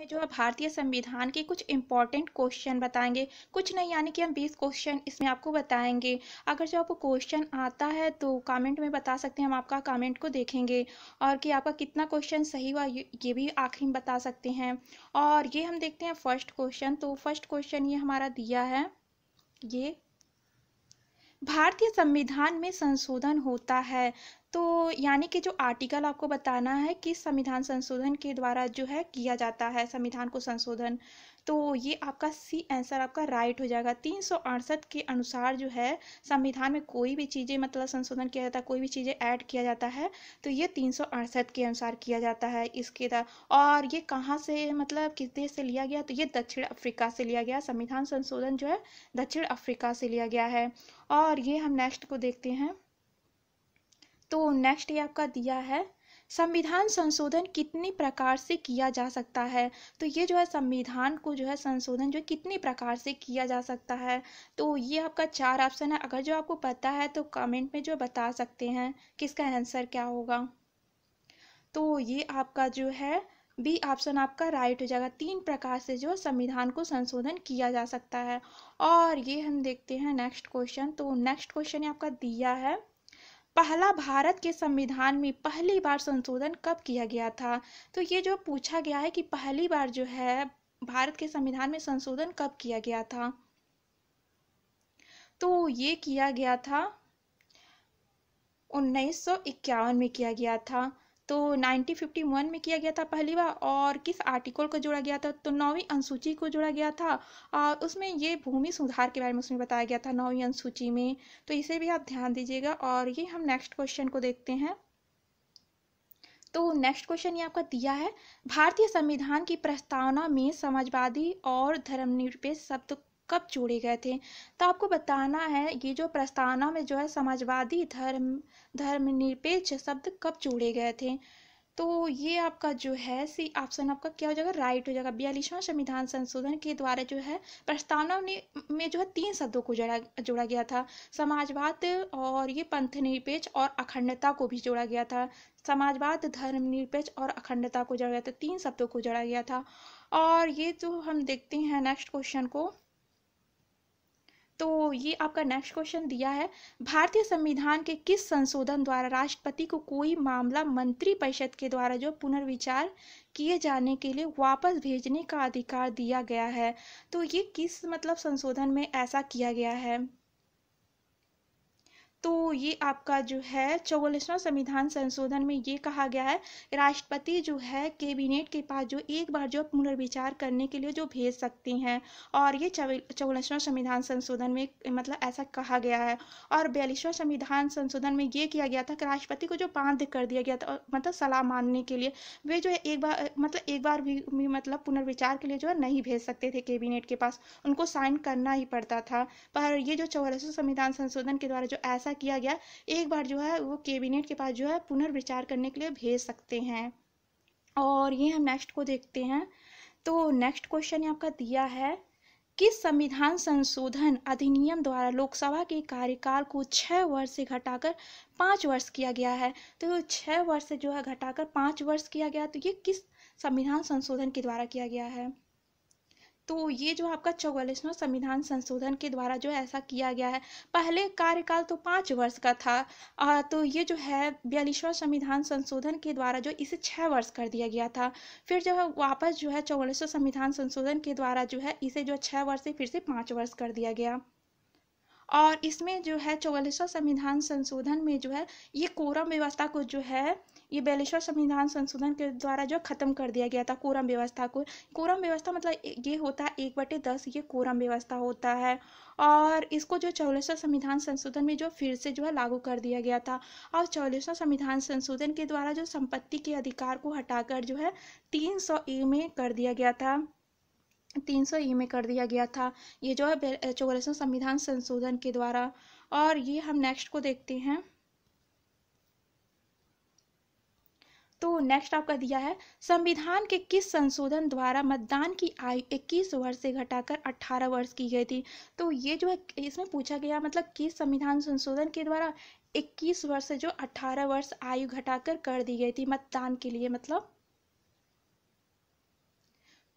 में जो है भारतीय संविधान के कुछ इंपॉर्टेंट क्वेश्चन बताएंगे कुछ नहीं यानी कि हम 20 क्वेश्चन इसमें आपको बताएंगे अगर जो आपको क्वेश्चन आता है तो कमेंट में बता सकते हैं हम आपका कमेंट को देखेंगे और कि आपका कितना क्वेश्चन सही हुआ ये भी आखिर में बता सकते हैं और ये हम देखते हैं फर्स्ट क्वेश्चन तो फर्स्ट क्वेश्चन ये हमारा दिया है ये भारतीय संविधान में संशोधन होता है तो यानी कि जो आर्टिकल आपको बताना है कि संविधान संशोधन के द्वारा जो है किया जाता है संविधान को संशोधन तो ये आपका सी आंसर आपका राइट हो जाएगा तीन सौ अड़सठ के अनुसार जो है संविधान में कोई भी चीज़ें मतलब संशोधन किया जाता है कोई भी चीज़ें ऐड किया जाता है तो ये तीन सौ अड़सठ के अनुसार किया जाता है इसके और ये कहाँ से मतलब किस देश से लिया गया तो ये दक्षिण अफ्रीका से लिया गया संविधान संशोधन जो है दक्षिण अफ्रीका से लिया गया है और ये हम नेक्स्ट को देखते हैं तो नेक्स्ट ये आपका दिया है संविधान संशोधन कितने प्रकार से किया जा सकता है तो ये जो है संविधान को जो है संशोधन जो है कितने प्रकार से किया जा सकता है तो ये आपका चार ऑप्शन है अगर जो आपको पता है तो कमेंट में जो बता सकते हैं किसका आंसर क्या होगा तो ये आपका जो है बी ऑप्शन आपका राइट हो जाएगा तीन प्रकार से जो संविधान को संशोधन किया जा सकता है और ये हम देखते हैं नेक्स्ट क्वेश्चन तो नेक्स्ट क्वेश्चन आपका दिया है पहला भारत के संविधान में पहली बार संशोधन कब किया गया था तो ये जो पूछा गया है कि पहली बार जो है भारत के संविधान में संशोधन कब किया गया था तो ये किया गया था उन्नीस में किया गया था तो 1951 में किया गया था पहली बार और किस आर्टिकल को जोड़ा गया था तो नौवीं अनुसूची को जोड़ा गया था और उसमें ये भूमि सुधार के बारे में उसमें बताया गया था नौवीं अनुसूची में तो इसे भी आप ध्यान दीजिएगा और ये हम नेक्स्ट क्वेश्चन को देखते हैं तो नेक्स्ट क्वेश्चन ये आपका दिया है भारतीय संविधान की प्रस्तावना में समाजवादी और धर्मनिरपेक्ष शब्द कब जोड़े गए थे तो आपको बताना है ये जो प्रस्तावना में जो है समाजवादी धर्म धर्मनिरपेक्ष शब्द कब जोड़े गए थे तो ये आपका जो है सी ऑप्शन आपका क्या हो जाएगा राइट हो जाएगा बयालीसवां संविधान संशोधन के द्वारा जो है प्रस्तावना में जो है तीन शब्दों को जोड़ा जोड़ा गया था समाजवाद और ये पंथ निरपेक्ष और अखंडता को भी जोड़ा गया था समाजवाद धर्म निरपेक्ष और अखंडता को जोड़ा गया था तीन शब्दों को जोड़ा गया था और ये जो तो हम देखते हैं नेक्स्ट क्वेश्चन को तो ये आपका नेक्स्ट क्वेश्चन दिया है भारतीय संविधान के किस संशोधन द्वारा राष्ट्रपति को कोई मामला मंत्री परिषद के द्वारा जो पुनर्विचार किए जाने के लिए वापस भेजने का अधिकार दिया गया है तो ये किस मतलब संशोधन में ऐसा किया गया है तो ये आपका जो है चौवालीसवां संविधान संशोधन में ये कहा गया है राष्ट्रपति जो है कैबिनेट के पास जो एक बार जो पुनर्विचार करने के लिए जो भेज सकती हैं और ये चौवालीसवां संविधान संशोधन में मतलब ऐसा कहा गया है और बयालीसवां संविधान संशोधन में ये किया गया था कि राष्ट्रपति को जो बांध कर दिया गया था मतलब सलाह मानने के लिए वे जो है एक बार मतलब एक बार भी, मतलब पुनर्विचार के लिए जो है नहीं भेज सकते थे कैबिनेट के पास उनको साइन करना ही पड़ता था पर ये जो चौवालीसवां संविधान संशोधन के द्वारा जो ऐसा ऐसा किया गया एक बार जो है वो कैबिनेट के पास जो है पुनर्विचार करने के लिए भेज सकते हैं और ये हम नेक्स्ट को देखते हैं तो नेक्स्ट क्वेश्चन आपका दिया है कि संविधान संशोधन अधिनियम द्वारा लोकसभा के कार्यकाल को छः वर्ष से घटाकर पाँच वर्ष किया गया है तो छः वर्ष से जो है घटाकर पाँच वर्ष किया गया तो ये किस संविधान संशोधन के द्वारा किया गया है तो ये जो आपका चौवालीसवा संविधान संशोधन के द्वारा जो ऐसा किया गया है पहले कार्यकाल तो पाँच वर्ष का था आ, तो ये जो है बयालीसवा संविधान संशोधन के द्वारा जो इसे छः वर्ष कर दिया गया था फिर जो है वापस जो है चौवालीसवा संविधान संशोधन के द्वारा जो है इसे जो छः वर्ष से फिर से पाँच वर्ष कर दिया गया और इसमें जो है चौवालीसवा संविधान संशोधन में जो है ये कोरम व्यवस्था को जो है ये बैलेश्वर संविधान संशोधन के द्वारा जो खत्म कर दिया गया था कोरम व्यवस्था को कोरम व्यवस्था मतलब ये होता है एक बटे दस ये कोरम व्यवस्था होता है और इसको जो चौलीसवा संविधान संशोधन में जो फिर से जो है लागू कर दिया गया था और चौलीसवा संविधान संशोधन के द्वारा जो संपत्ति के अधिकार को हटाकर जो है तीन सौ ए में कर दिया गया था तीन सौ ई में कर दिया गया था ये जो है चौरासवा संविधान संशोधन के द्वारा और ये हम नेक्स्ट को देखते हैं तो नेक्स्ट आपका दिया है संविधान के किस संशोधन द्वारा मतदान की आयु 21 वर्ष से घटाकर 18 वर्ष की गई थी तो ये जो है इसमें पूछा गया मतलब किस संविधान संशोधन के द्वारा 21 वर्ष से जो 18 वर्ष आयु घटाकर कर दी गई थी मतदान के लिए मतलब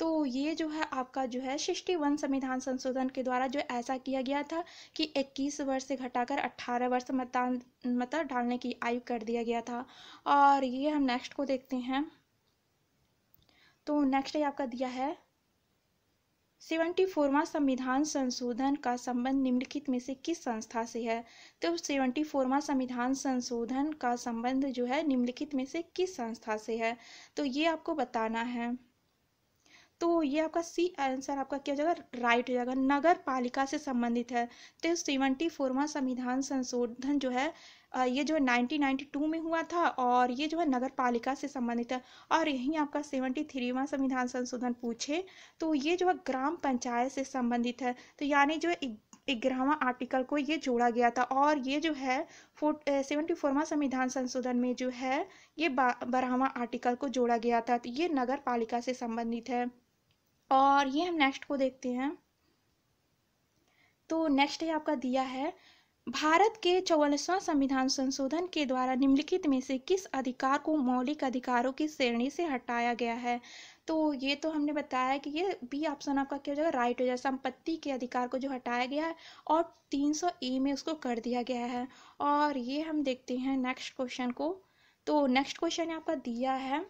तो ये जो है आपका जो है सिक्सटी वन संविधान संशोधन के द्वारा जो ऐसा किया गया था कि इक्कीस वर्ष से घटाकर अट्ठारह वर्ष मतदान मत मतलब डालने की आयु कर दिया गया था और ये हम नेक्स्ट को देखते हैं तो नेक्स्ट ये आपका दिया है सेवेंटी फोरवा संविधान संशोधन का संबंध निम्नलिखित में से किस संस्था से है तो सेवेंटी फोरवा संविधान संशोधन का संबंध जो है निम्नलिखित में से किस संस्था से है तो ये आपको बताना है तो ये आपका सी आंसर आपका क्या हो जाएगा राइट हो जाएगा नगर पालिका से संबंधित है तो सेवेंटी फोरवा संविधान संशोधन जो है ये जो है 1992 में हुआ था और ये जो है नगर पालिका से संबंधित है और यहीं आपका सेवेंटी थ्रीवा संविधान संशोधन पूछे तो ये जो है ग्राम पंचायत से संबंधित है तो यानी जो है ग्यारहवा आर्टिकल को ये जोड़ा गया था और ये जो है सेवेंटी फोरवा संविधान संशोधन में जो है ये बारहवा आर्टिकल को जोड़ा गया था तो ये नगर पालिका से संबंधित है और ये हम नेक्स्ट को देखते हैं तो नेक्स्ट है आपका दिया है भारत के चौवालीसवां संविधान संशोधन के द्वारा निम्नलिखित में से किस अधिकार को मौलिक अधिकारों की श्रेणी से हटाया गया है तो ये तो हमने बताया कि ये बी ऑप्शन आपका क्या हो जाएगा राइट हो जाएगा संपत्ति के अधिकार को जो हटाया गया है और 300 ए में उसको कर दिया गया है और ये हम देखते हैं नेक्स्ट क्वेश्चन को तो नेक्स्ट क्वेश्चन आपका दिया है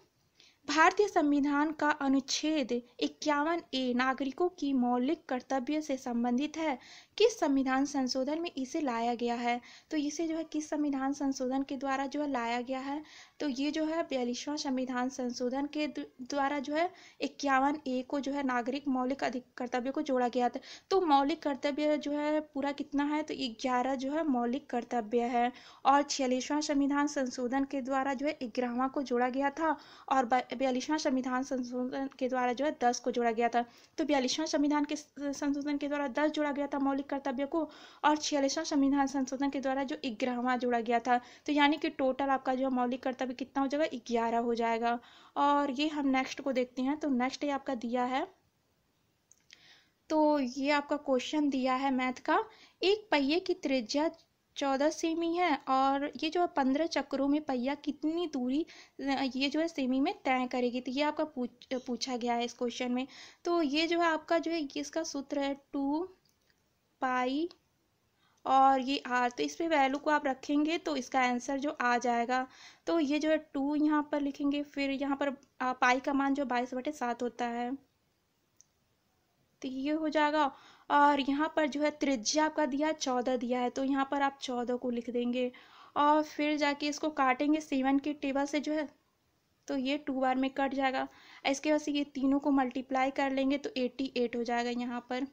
भारतीय संविधान का अनुच्छेद इक्यावन ए नागरिकों की मौलिक कर्तव्य से संबंधित है किस संविधान संशोधन में इसे लाया गया है तो इसे जो है किस संविधान संशोधन के द्वारा जो है लाया गया है तो ये जो है बयालीसवां संविधान संशोधन के द्वारा जो है इक्यावन ए को जो है नागरिक मौलिक अधिक कर्तव्य को जोड़ा गया था तो मौलिक कर्तव्य जो है पूरा कितना है तो ग्यारह जो है मौलिक कर्तव्य है और छियालीसवां संविधान संशोधन के द्वारा जो है ग्यारहवा को जोड़ा गया था और बयालीसवां संविधान संशोधन के द्वारा जो है दस को जोड़ा गया था तो बयालीसवां संविधान के संशोधन के द्वारा दस जोड़ा गया था मौलिक मौलिक कर्तव्य को और छियालीसवां संविधान संशोधन के द्वारा जो ग्यारहवा जोड़ा गया था तो यानी कि टोटल आपका जो मौलिक कर्तव्य कितना हो जाएगा ग्यारह हो जाएगा और ये हम नेक्स्ट को देखते हैं तो नेक्स्ट ये आपका दिया है तो ये आपका क्वेश्चन दिया है मैथ का एक पहिए की त्रिज्या चौदह सेमी है और ये जो है पंद्रह चक्रों में पहिया कितनी दूरी ये जो है सेमी में तय करेगी तो ये आपका पूछ पूछा गया है इस क्वेश्चन में तो ये जो है आपका जो है इसका सूत्र है टू आई और ये आर तो इस पर वैल्यू को आप रखेंगे तो इसका आंसर जो आ जाएगा तो ये जो है टू यहाँ पर लिखेंगे फिर यहाँ पर आप आई का मान जो बाईस बटे सात होता है तो ये हो जाएगा और यहाँ पर जो है त्रिज्या आपका दिया चौदह दिया है तो यहाँ पर आप चौदह को लिख देंगे और फिर जाके इसको काटेंगे सेवन के टेबल से जो है तो ये टू बार में कट जाएगा इसके बाद से ये तीनों को मल्टीप्लाई कर लेंगे तो एट्टी एट हो जाएगा यहाँ पर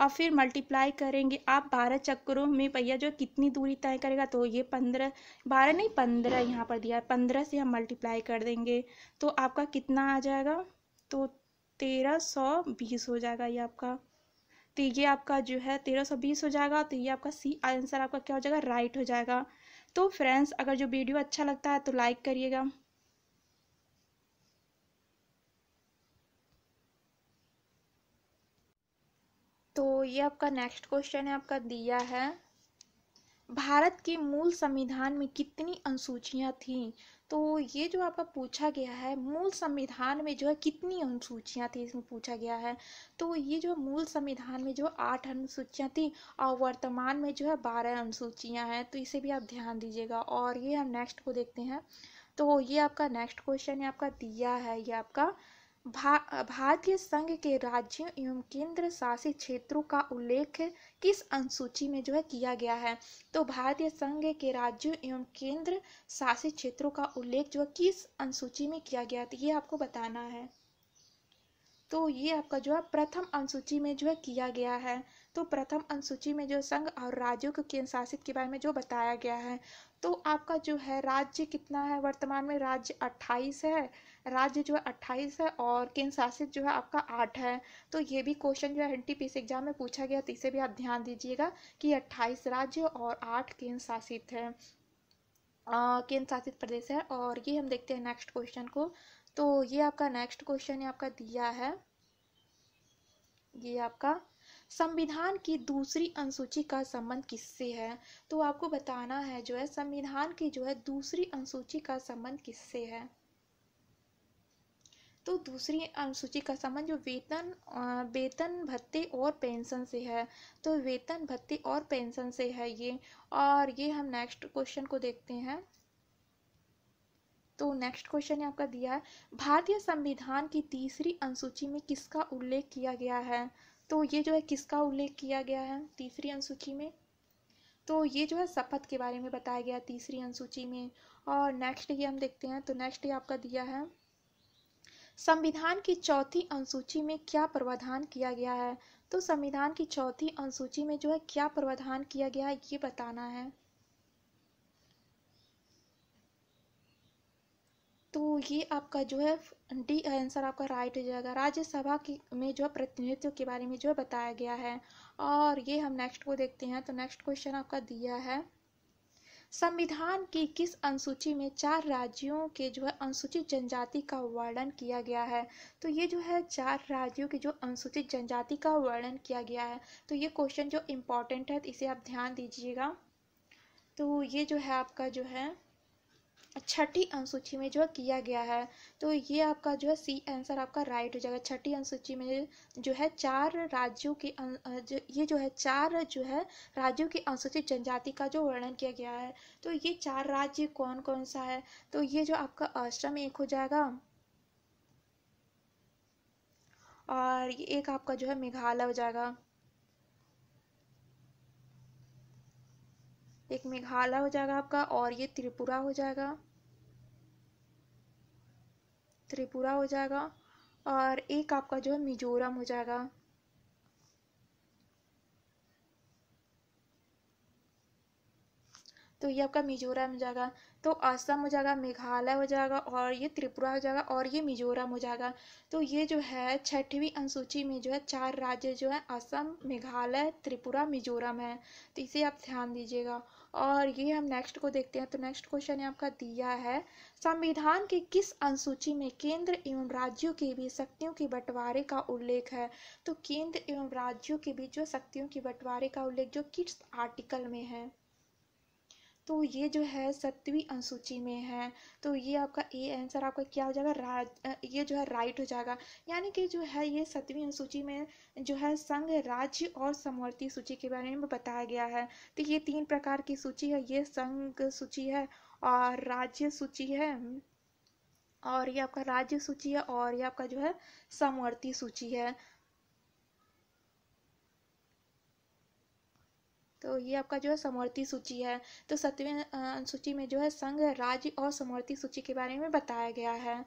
और फिर मल्टीप्लाई करेंगे आप बारह चक्करों में भैया जो कितनी दूरी तय करेगा तो ये पंद्रह बारह नहीं पंद्रह यहाँ पर दिया है पंद्रह से हम मल्टीप्लाई कर देंगे तो आपका कितना आ जाएगा तो तेरह सौ बीस हो जाएगा ये आपका तो ये आपका जो है तेरह सौ बीस हो जाएगा तो ये आपका सी आंसर आपका क्या हो जाएगा राइट हो जाएगा तो फ्रेंड्स अगर जो वीडियो अच्छा लगता है तो लाइक करिएगा तो ये आपका नेक्स्ट क्वेश्चन है आपका दिया है भारत के मूल संविधान में कितनी अनुसूचिया थीं तो ये जो आपका पूछा गया है मूल संविधान में जो है कितनी अनुसूचिया थी इसमें पूछा गया है तो ये जो मूल संविधान में जो आठ अनुसूचिया थी और वर्तमान में जो है बारह अनुसूचियां हैं तो इसे भी आप ध्यान दीजिएगा और ये हम नेक्स्ट को देखते हैं तो ये आपका नेक्स्ट क्वेश्चन है आपका दिया है ये आपका भा, भारतीय संघ के राज्यों एवं केंद्र शासित क्षेत्रों का उल्लेख किस अनुसूची में जो है किया गया है तो भारतीय संघ के राज्यों एवं केंद्र शासित क्षेत्रों का उल्लेख जो है किस अनुसूची में किया गया है ये आपको बताना है तो ये आपका जो है प्रथम अनुसूची में जो है किया गया है तो प्रथम अनुसूची में जो संघ और राज्यों के केंद्र शासित के बारे में जो बताया गया है तो आपका जो है राज्य कितना है वर्तमान में राज्य 28 है राज्य जो है 28 है और केंद्र शासित जो है आपका 8 है तो ये भी क्वेश्चन जो है एन टी एग्जाम में पूछा गया तो इसे भी आप ध्यान दीजिएगा कि 28 राज्य और 8 केंद्र शासित है केंद्र शासित प्रदेश है और ये हम देखते हैं नेक्स्ट क्वेश्चन को तो ये आपका नेक्स्ट क्वेश्चन आपका दिया है ये आपका संविधान की दूसरी अनुसूची का संबंध किससे है तो आपको बताना है जो है संविधान की जो है दूसरी अनुसूची का संबंध किससे है तो दूसरी अनुसूची का संबंध जो वेतन वेतन भत्ते और पेंशन से है तो वेतन भत्ते और पेंशन से है ये और ये हम नेक्स्ट क्वेश्चन को देखते हैं तो नेक्स्ट क्वेश्चन आपका दिया है भारतीय संविधान की तीसरी अनुसूची में किसका उल्लेख किया गया है तो ये जो है किसका उल्लेख किया गया है तीसरी अनुसूची में तो ये जो है शपथ के बारे में बताया गया तीसरी अनुसूची में और नेक्स्ट ये हम देखते हैं तो नेक्स्ट ये आपका दिया है संविधान की चौथी अनुसूची में क्या प्रावधान किया गया है तो संविधान की चौथी अनुसूची में जो है क्या प्रावधान किया गया है ये बताना है तो ये आपका जो है डी आंसर आपका राइट हो जाएगा राज्यसभा की में जो है प्रतिनिधित्व के बारे में जो है बताया गया है और ये हम नेक्स्ट को देखते हैं तो नेक्स्ट क्वेश्चन आपका दिया है संविधान की किस अनुसूची में चार राज्यों के जो है अनुसूचित जनजाति का वर्णन किया गया है तो ये जो है चार राज्यों के जो अनुसूचित जनजाति का वर्णन किया गया है तो ये क्वेश्चन जो इम्पोर्टेंट है तो इसे आप ध्यान दीजिएगा तो ये जो है आपका जो है छठी अनुसूची में जो है किया गया है तो ये आपका जो है सी आंसर आपका राइट हो जाएगा छठी अनुसूची में जो है चार राज्यों के ये जो है चार जो है राज्यों की अनुसूचित जनजाति का जो वर्णन किया गया है तो ये चार राज्य कौन कौन सा है तो ये जो आपका अष्टम एक हो जाएगा और ये एक आपका जो है मेघालय हो जाएगा एक मेघालय हो जाएगा आपका और ये त्रिपुरा हो जाएगा त्रिपुरा हो जाएगा और एक आपका जो है मिजोरम हो जाएगा तो ये आपका मिजोरम हो जाएगा तो असम हो जाएगा मेघालय हो जाएगा और ये त्रिपुरा हो जाएगा और ये मिजोरम हो जाएगा तो ये जो है छठवीं अनुसूची में जो है चार राज्य जो है असम मेघालय त्रिपुरा मिजोरम है तो इसे आप ध्यान दीजिएगा और ये हम नेक्स्ट को देखते हैं तो नेक्स्ट क्वेश्चन आपका दिया है संविधान के किस अनुसूची में केंद्र एवं राज्यों के बीच शक्तियों के बंटवारे का उल्लेख है तो केंद्र एवं राज्यों के बीच जो शक्तियों के बंटवारे का उल्लेख जो किस आर्टिकल में है तो ये जो है सतवीं अनुसूची में है तो ये आपका ए आंसर आपका क्या हो जाएगा राज ये जो है राइट हो जाएगा यानी कि जो है ये सतवीं अनुसूची में जो है संघ राज्य और समवर्ती सूची के बारे में बताया गया है तो ये तीन प्रकार की सूची है ये संघ सूची है और राज्य सूची है और ये आपका राज्य सूची है और ये आपका जो है समवर्ती सूची है तो ये आपका जो है समवर्ती सूची है तो सतवें अनुसूची में जो है संघ राज्य और समवर्ती सूची के बारे में बताया गया है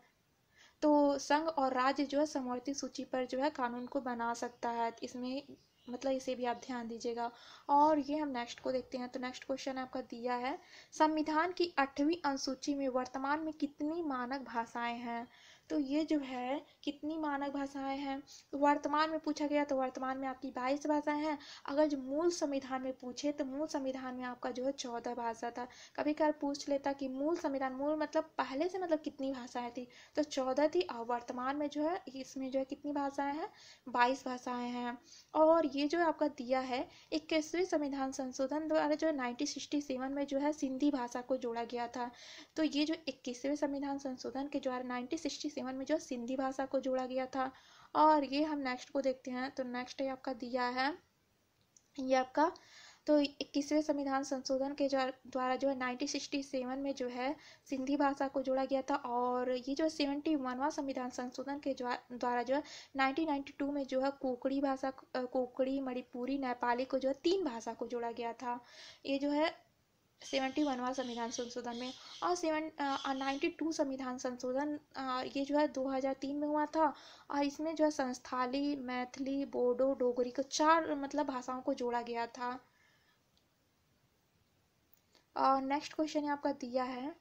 तो संघ और राज्य जो है समवर्ती सूची पर जो है कानून को बना सकता है इसमें मतलब इसे भी आप ध्यान दीजिएगा और ये हम नेक्स्ट को देखते हैं तो नेक्स्ट क्वेश्चन आपका दिया है संविधान की आठवीं अनुसूची में वर्तमान में कितनी मानक भाषाएं हैं तो ये जो है कितनी मानक भाषाएं हैं तो वर्तमान में पूछा गया तो वर्तमान में आपकी बाईस भाषाएं हैं अगर जो मूल संविधान में पूछे तो मूल संविधान में आपका जो है चौदह भाषा था कभी कल पूछ लेता कि मूल संविधान मूल मतलब पहले से मतलब कितनी भाषाएं थी तो चौदह थी और वर्तमान में जो है इसमें जो है कितनी भाषाएं हैं बाईस भाषाएं हैं और ये जो आपका दिया है इक्कीसवीं संविधान संशोधन द्वारा जो है नाइनटीन सिक्सटी सेवन में जो है सिंधी भाषा को जोड़ा गया था तो ये जो इक्कीसवें संविधान संशोधन के द्वारा नाइनटीन सिक्सटी सेवन में जो सिंधी भाषा को जोड़ा गया था और ये हम नेक्स्ट को देखते हैं तो नेक्स्ट है आपका दिया है ये आपका तो इक्कीसवें संविधान संशोधन के द्वारा जो है नाइनटीन सिक्सटी सेवन में जो है सिंधी भाषा को जोड़ा गया था और ये जो सेवेंटी वनवा संविधान संशोधन के द्वारा जो है नाइनटीन नाइन्टी टू में जो है कोकड़ी भाषा कोकड़ी मणिपुरी नेपाली को जो है तीन भाषा को जोड़ा गया था ये जो है सेवेंटी वन वा संविधान संशोधन में और सेवन नाइन्टी टू संविधान संशोधन ये जो है दो हजार तीन में हुआ था और इसमें जो है संस्थाली मैथिली बोडो डोगरी को चार मतलब भाषाओं को जोड़ा गया था और नेक्स्ट क्वेश्चन आपका दिया है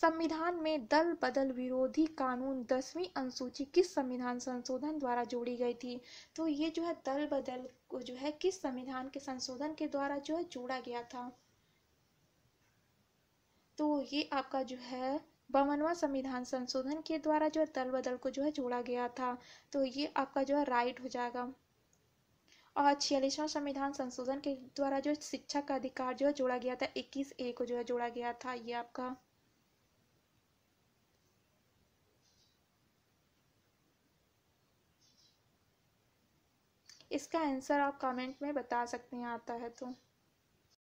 संविधान में दल बदल विरोधी कानून दसवीं अनुसूची किस संविधान संशोधन द्वारा जोड़ी गई थी तो ये जो है दल बदल को जो है किस संविधान के संशोधन के द्वारा जो है जोड़ा गया था तो ये आपका जो है बावनवा संविधान संशोधन के द्वारा जो है दल बदल को जो है जोड़ा गया था तो ये आपका जो है राइट हो जाएगा और छियालीसवां संविधान संशोधन के द्वारा जो शिक्षा का अधिकार जो है जोड़ा गया था इक्कीस ए को जो है जोड़ा गया था ये आपका इसका आंसर आप कमेंट में बता सकते हैं आता है तो